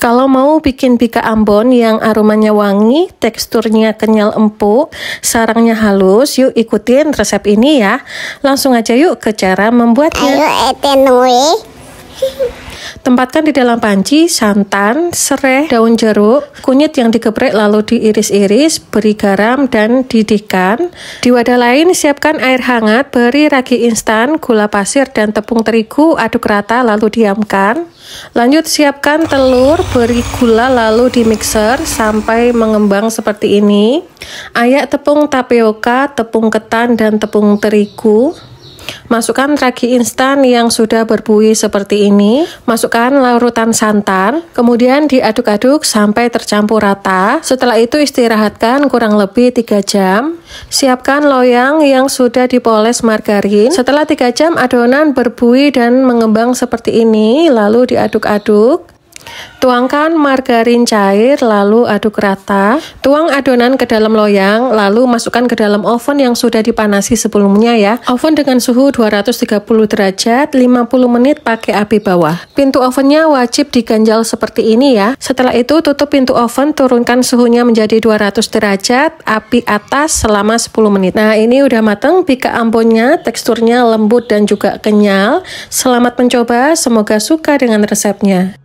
Kalau mau bikin pika Ambon yang aromanya wangi, teksturnya kenyal empuk, sarangnya halus, yuk ikutin resep ini ya. Langsung aja yuk ke cara membuatnya. Ayo, etenui. Tempatkan di dalam panci santan, serai, daun jeruk, kunyit yang digeprek lalu diiris-iris, beri garam dan didihkan. Di wadah lain siapkan air hangat, beri ragi instan, gula pasir dan tepung terigu, aduk rata lalu diamkan. Lanjut siapkan telur, beri gula lalu di mixer sampai mengembang seperti ini. Ayak tepung tapioka, tepung ketan dan tepung terigu. Masukkan ragi instan yang sudah berbuih seperti ini. Masukkan larutan santan, kemudian diaduk-aduk sampai tercampur rata. Setelah itu istirahatkan kurang lebih 3 jam. Siapkan loyang yang sudah dipoles margarin. Setelah 3 jam adonan berbuih dan mengembang seperti ini, lalu diaduk-aduk. Tuangkan margarin cair, lalu aduk rata. Tuang adonan ke dalam loyang, lalu masukkan ke dalam oven yang sudah dipanasi sebelumnya ya. Oven dengan suhu 230 derajat, 50 menit pakai api bawah. Pintu ovennya wajib diganjal seperti ini ya. Setelah itu tutup pintu oven, turunkan suhunya menjadi 200 derajat, api atas selama 10 menit. Nah ini udah mateng bika ambonnya teksturnya lembut dan juga kenyal. Selamat mencoba, semoga suka dengan resepnya.